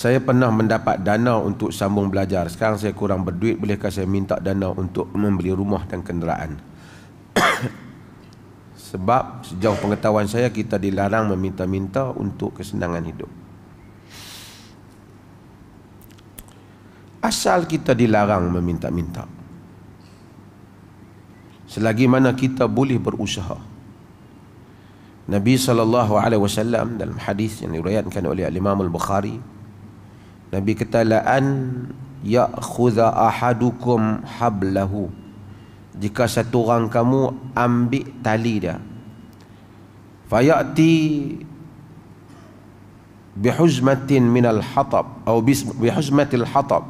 saya pernah mendapat dana untuk sambung belajar. Sekarang saya kurang berduit, bolehkah saya minta dana untuk membeli rumah dan kenderaan? Sebab sejauh pengetahuan saya kita dilarang meminta-minta untuk kesenangan hidup. Asal kita dilarang meminta-minta. Selagi mana kita boleh berusaha. Nabi sallallahu alaihi wasallam dalam hadis yang diriwayatkan oleh Imam Al-Bukhari Nabi kata la'an ya'khudha ahadukum hablahu. Jika satu orang kamu ambil tali dia. Fayati min al hatab atau al hatab.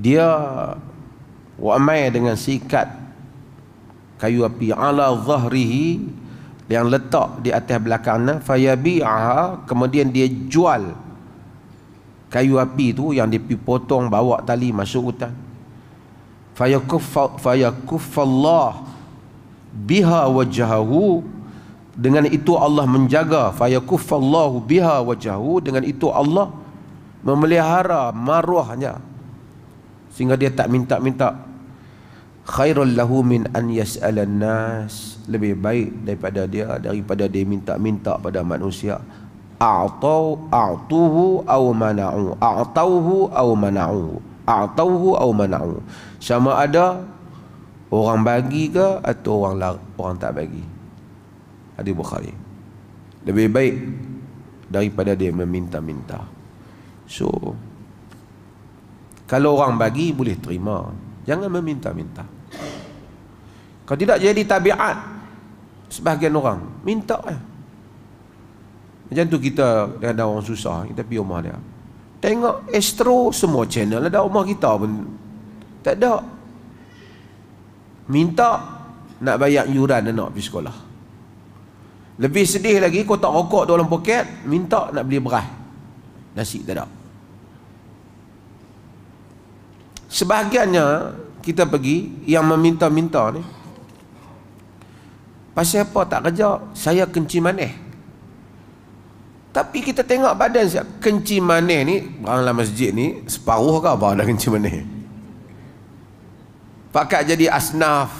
Dia wa'amai dengan sikat kayu api ala zahrihi yang letak di atas belakangnya fayabi'aha kemudian dia jual kayu api tu yang dia potong bawa tali masuk hutan fayakuffallah biha wajahu dengan itu Allah menjaga fayakuffallahu biha wajahu dengan itu Allah memelihara maruahnya sehingga dia tak minta-minta khairul lahu min an yas'alan nas lebih baik daripada dia daripada dia minta-minta pada manusia a'tau a'tuhu aw mana'u a'tauhu aw mana'u a'tauhu aw mana'u sama ada orang bagi ke atau orang lar- orang tak bagi hadis bukhari lebih baik daripada dia meminta-minta so kalau orang bagi boleh terima jangan meminta-minta kalau tidak jadi tabiat sebahagian orang minta eh. Macam tu kita ada orang susah, kita pergi rumah dia. Tengok Astro semua channel ada rumah kita pun. Tak ada. Minta nak bayar yuran nak pergi sekolah. Lebih sedih lagi kotak rokok dalam poket, minta nak beli beras. Nasi tak ada. Sebahagiannya kita pergi yang meminta-minta ni. Pasal apa tak kerja? Saya kencing manis. Tapi kita tengok badan siap. Kenci manis ni, baranglah masjid ni, separuh ke apa ada kenci manis? Pakat jadi asnaf,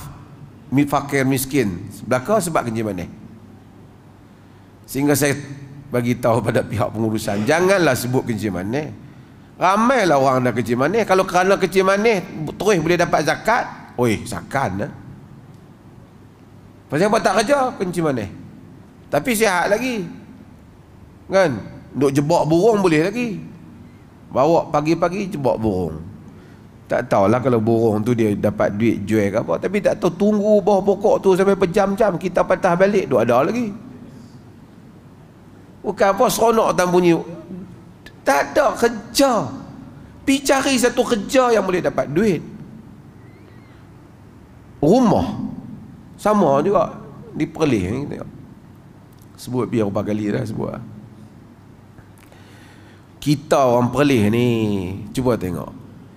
mifakir miskin. Sebelah sebab kenci manis? Sehingga saya bagi tahu pada pihak pengurusan, janganlah sebut kenci manis. Ramailah orang dah kecil manis. Kalau kerana kecil manis, terus boleh dapat zakat. Oi, zakat lah. Pasal apa tak kerja? Kecil manis. Tapi sihat lagi kan duk jebak burung boleh lagi bawa pagi-pagi jebak burung tak tahulah kalau burung tu dia dapat duit jual ke apa tapi tak tahu tunggu bawah pokok tu sampai berjam-jam kita patah balik duk ada lagi bukan apa seronok tak bunyi tak ada kerja pi cari satu kerja yang boleh dapat duit rumah sama juga diperlih sebut pi berapa kali dah sebut kita orang Perlis ni cuba tengok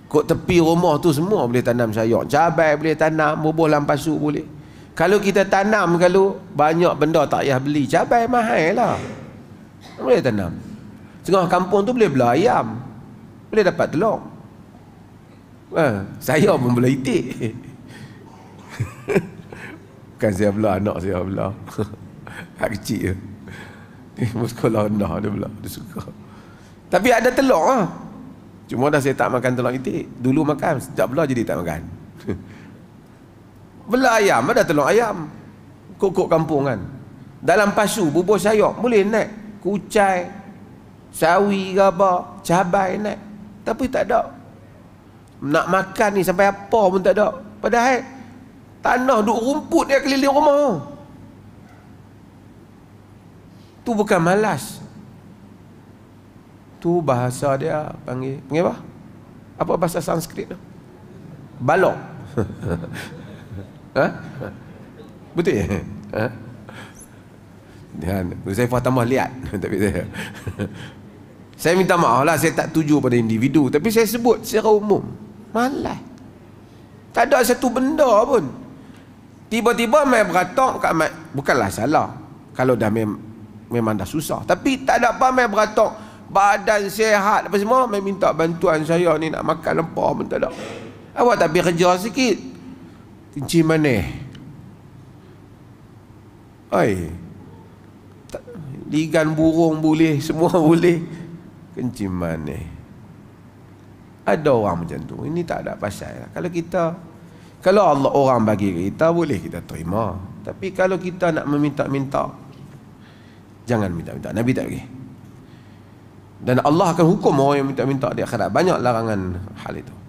kot tepi rumah tu semua boleh tanam sayur cabai boleh tanam bubuh lampasu boleh kalau kita tanam kalau banyak benda tak payah beli cabai mahal lah boleh tanam tengah kampung tu boleh bela ayam boleh dapat telur eh, ha, saya pun boleh itik kan saya bela anak saya bela hak kecil je ni muskola rendah dia bela dia suka tapi ada telur lah. Cuma dah saya tak makan telur itik. Dulu makan, sejak belah jadi tak makan. belah ayam, ada telur ayam. Kokok kampung kan. Dalam pasu, bubur sayur, boleh naik. Kucai, sawi ke cabai naik. Tapi tak ada. Nak makan ni sampai apa pun tak ada. Padahal, tanah duk rumput dia keliling rumah. Tu bukan malas tu bahasa dia panggil panggil apa apa bahasa sanskrit tu balok ha? betul ya ha? saya faham tambah lihat tapi saya saya minta maaf lah saya tak tuju pada individu tapi saya sebut secara umum malas tak ada satu benda pun tiba-tiba main beratak kat mat bukanlah salah kalau dah mem memang dah susah tapi tak ada apa main beratak badan sihat apa semua mai minta bantuan saya ni nak makan apa pun tak ada awak tak pergi kerja sikit kunci mana oi ligan burung boleh semua boleh kunci mana ada orang macam tu ini tak ada pasal lah. kalau kita kalau Allah orang bagi kita boleh kita terima tapi kalau kita nak meminta-minta jangan minta-minta Nabi tak pergi okay? Dan Allah akan hukum orang yang minta-minta di akhirat. Banyak larangan hal itu.